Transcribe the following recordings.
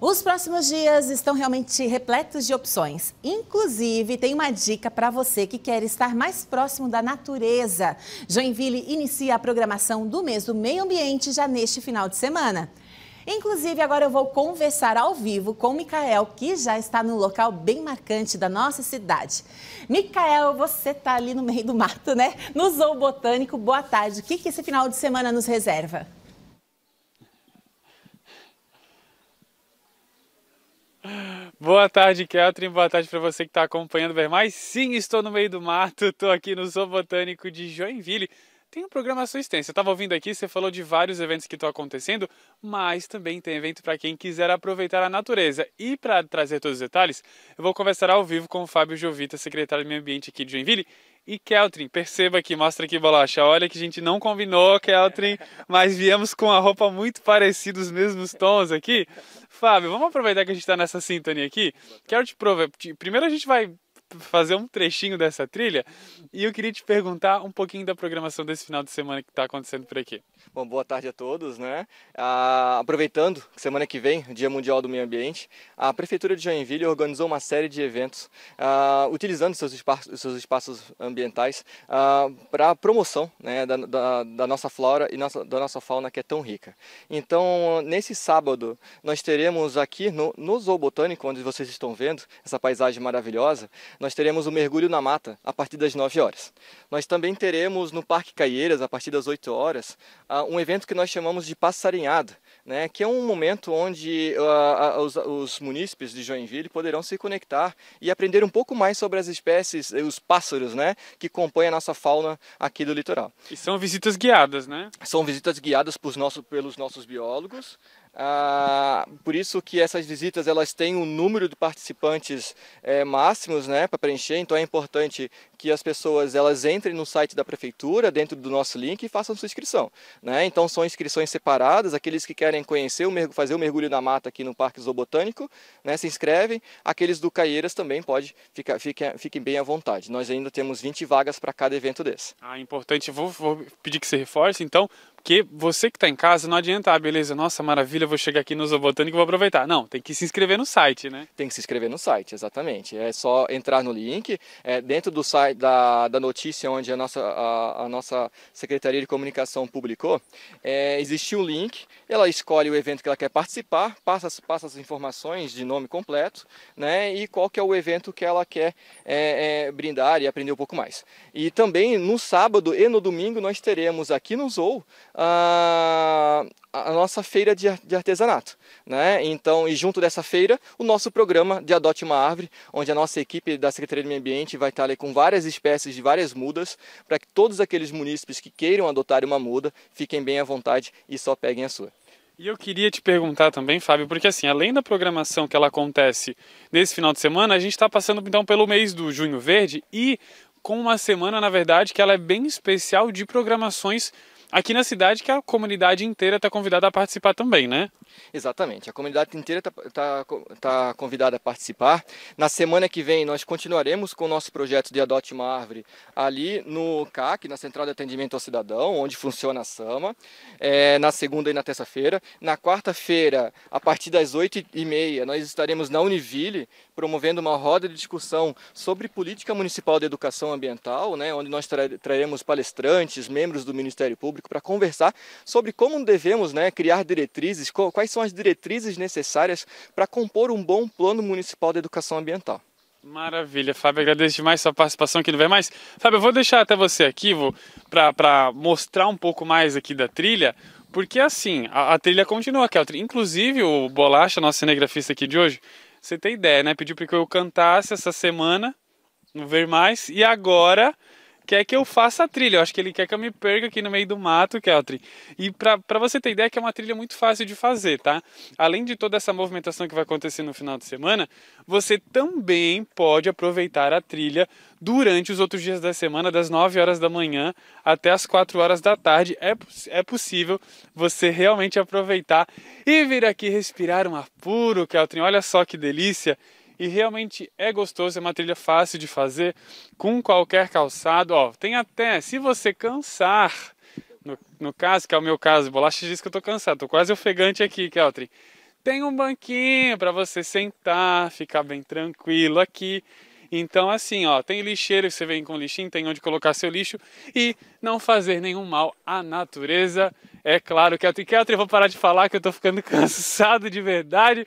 Os próximos dias estão realmente repletos de opções. Inclusive, tem uma dica para você que quer estar mais próximo da natureza. Joinville inicia a programação do mês do meio ambiente já neste final de semana. Inclusive, agora eu vou conversar ao vivo com Mikael, que já está num local bem marcante da nossa cidade. Mikael, você está ali no meio do mato, né? No Zoo Botânico. Boa tarde. O que, que esse final de semana nos reserva? Boa tarde, Catherine. Boa tarde para você que está acompanhando o Sim, estou no meio do mato. Estou aqui no Zoo Botânico de Joinville. Tem uma programação extensa. estava ouvindo aqui, você falou de vários eventos que estão acontecendo, mas também tem evento para quem quiser aproveitar a natureza. E para trazer todos os detalhes, eu vou conversar ao vivo com o Fábio Jovita, secretário de Meio Ambiente aqui de Joinville, e Keltrin, perceba aqui, mostra aqui, Bolacha. Olha que a gente não combinou, Keltrin, mas viemos com a roupa muito parecida, os mesmos tons aqui. Fábio, vamos aproveitar que a gente está nessa sintonia aqui. Quero te provar. Primeiro a gente vai fazer um trechinho dessa trilha e eu queria te perguntar um pouquinho da programação desse final de semana que está acontecendo por aqui. Bom, boa tarde a todos, né? Ah, aproveitando semana que vem, Dia Mundial do Meio Ambiente, a Prefeitura de Joinville organizou uma série de eventos ah, utilizando seus espaços, seus espaços ambientais ah, para a promoção né, da, da, da, nossa flora e nossa, da nossa fauna que é tão rica. Então, nesse sábado, nós teremos aqui no, no Zoo Botânico, onde vocês estão vendo essa paisagem maravilhosa, nós teremos o mergulho na mata a partir das 9 horas. Nós também teremos no Parque Caieiras, a partir das 8 horas, ah, um evento que nós chamamos de passarinhada, né, que é um momento onde ah, ah, os, munícipes de Joinville poderão se conectar e aprender um pouco mais sobre as espécies, os pássaros né, que compõem a nossa fauna aqui do litoral. E são visitas guiadas, né? São visitas guiadas pelos nossos biólogos. Ah, por isso que essas visitas elas têm um número de participantes é, máximos né, para preencher, então é importante que as pessoas elas entrem no site da prefeitura, dentro do nosso link e façam sua inscrição. Né? Então são inscrições separadas, aqueles que querem conhecer, o fazer o mergulho na mata aqui no Parque Zoobotânico, né, se inscrevem, aqueles do Caieiras também pode ficar, fiquem, fiquem bem à vontade. Nós ainda temos 20 vagas para cada evento desse. Ah, importante, vou, vou pedir que você reforce então, porque você que está em casa, não adianta, ah, beleza, nossa, maravilha, vou chegar aqui no Zoobotânico e vou aproveitar. Não, tem que se inscrever no site, né? Tem que se inscrever no site, exatamente. É só entrar no link, é, dentro do site da, da notícia onde a nossa, a, a nossa Secretaria de Comunicação publicou, é, existe um link, ela escolhe o evento que ela quer participar, passa, passa as informações de nome completo, né, e qual que é o evento que ela quer é, é, brindar e aprender um pouco mais. E também no sábado e no domingo nós teremos aqui no Zoo a, a nossa feira de, de, artesanato. Né? Então, e junto dessa feira, o nosso programa de Adote uma Árvore, onde a nossa equipe da Secretaria do Meio Ambiente vai estar ali com várias espécies de várias mudas, para que todos aqueles munícipes que queiram adotar uma muda fiquem bem à vontade e só peguem a sua. E eu queria te perguntar também, Fábio, porque assim, além da programação que ela acontece nesse final de semana, a gente está passando então pelo mês do Junho Verde e com uma semana, na verdade, que ela é bem especial de programações aqui na cidade que a comunidade inteira está convidada a participar também, né? Exatamente, a comunidade inteira está tá, tá convidada a participar. Na semana que vem nós continuaremos com o nosso projeto de Adote uma Árvore ali no CAC, na Central de Atendimento ao Cidadão, onde funciona a SAMA, é, na segunda e na terça-feira. Na quarta-feira, a partir das oito e meia, nós estaremos na Univille promovendo uma roda de discussão sobre política municipal de educação ambiental, né, onde nós tra traremos palestrantes, membros do Ministério Público, público para conversar sobre como devemos né, criar diretrizes, quais são as diretrizes necessárias para compor um bom plano municipal de educação ambiental. Maravilha, Fábio, agradeço demais sua participação aqui no Ver Mais. Fábio, eu vou deixar até você aqui para mostrar um pouco mais aqui da trilha, porque assim, a, a trilha continua, Keltri. Inclusive, o Bolacha, nosso cinegrafista aqui de hoje, você tem ideia, né? Pediu para que eu cantasse essa semana no Ver Mais, e agora quer que eu faça a trilha. Eu acho que ele quer que eu me perca aqui no meio do mato, Keltry. E para você ter ideia, que é uma trilha muito fácil de fazer, tá? Além de toda essa movimentação que vai acontecer no final de semana, você também pode aproveitar a trilha durante os outros dias da semana, das 9 horas da manhã até as 4 horas da tarde. É, é possível você realmente aproveitar e vir aqui respirar um ar puro, Keltry. Olha só que delícia! e realmente é gostoso, é uma trilha fácil de fazer com qualquer calçado. Ó, tem até, se você cansar, no, no caso, que é o meu caso, bolacha diz que eu tô cansado, tô quase ofegante aqui, Keltri. Tem um banquinho para você sentar, ficar bem tranquilo aqui. Então, assim, ó, tem lixeiro que você vem com lixinho, tem onde colocar seu lixo e não fazer nenhum mal à natureza. É claro Keltri, Keltri, eu vou parar de falar que eu tô ficando cansado de verdade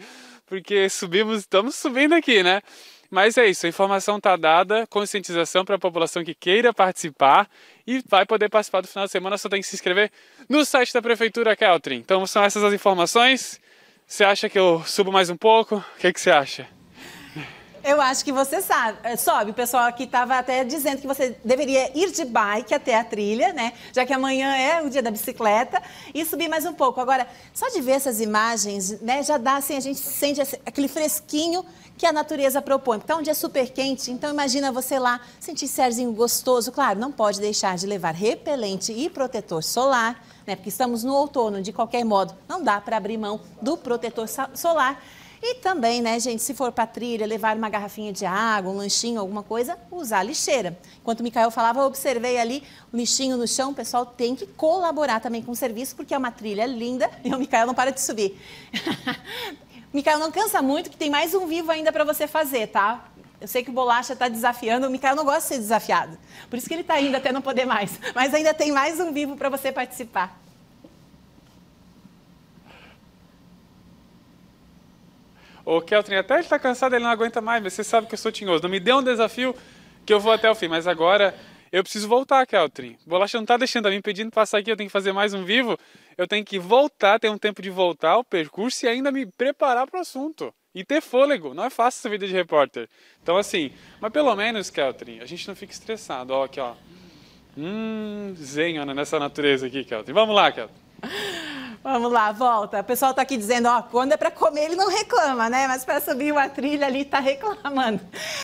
porque subimos, estamos subindo aqui, né? Mas é isso, a informação está dada, conscientização para a população que queira participar e vai poder participar do final de semana, só tem que se inscrever no site da Prefeitura Keltrin. Então são essas as informações. Você acha que eu subo mais um pouco? O que, que você acha? Eu acho que você sabe. É, sobe, o pessoal aqui estava até dizendo que você deveria ir de bike até a trilha, né? Já que amanhã é o dia da bicicleta e subir mais um pouco. Agora, só de ver essas imagens, né, já dá assim, a gente sente aquele fresquinho que a natureza propõe. Então, um dia super quente, então imagina você lá sentir serzinho gostoso. Claro, não pode deixar de levar repelente e protetor solar, né? Porque estamos no outono, de qualquer modo, não dá para abrir mão do protetor solar. E também, né, gente, se for para trilha, levar uma garrafinha de água, um lanchinho, alguma coisa, usar lixeira. Enquanto o Micael falava, eu observei ali o lixinho no chão, o pessoal tem que colaborar também com o serviço, porque é uma trilha linda e o Micael não para de subir. Micael, não cansa muito, que tem mais um vivo ainda para você fazer, tá? Eu sei que o Bolacha está desafiando, o Micael não gosta de ser desafiado. Por isso que ele está indo até não poder mais. Mas ainda tem mais um vivo para você participar. O Keltrin até ele está cansado, ele não aguenta mais, mas você sabe que eu sou tinhoso. Não me dê um desafio que eu vou até o fim. Mas agora eu preciso voltar, Keltrin. Bolacha não está deixando a mim pedindo passar aqui, eu tenho que fazer mais um vivo. Eu tenho que voltar, ter um tempo de voltar o percurso e ainda me preparar para o assunto. E ter fôlego, não é fácil essa vida de repórter. Então, assim, mas pelo menos, Keltrin, a gente não fica estressado. Ó, aqui, ó. Hum, desenho né, nessa natureza aqui, Keltrin. Vamos lá, Keltrin. Vamos lá, volta. O pessoal está aqui dizendo, ó, quando é para comer ele não reclama, né? Mas para subir uma trilha ali está reclamando.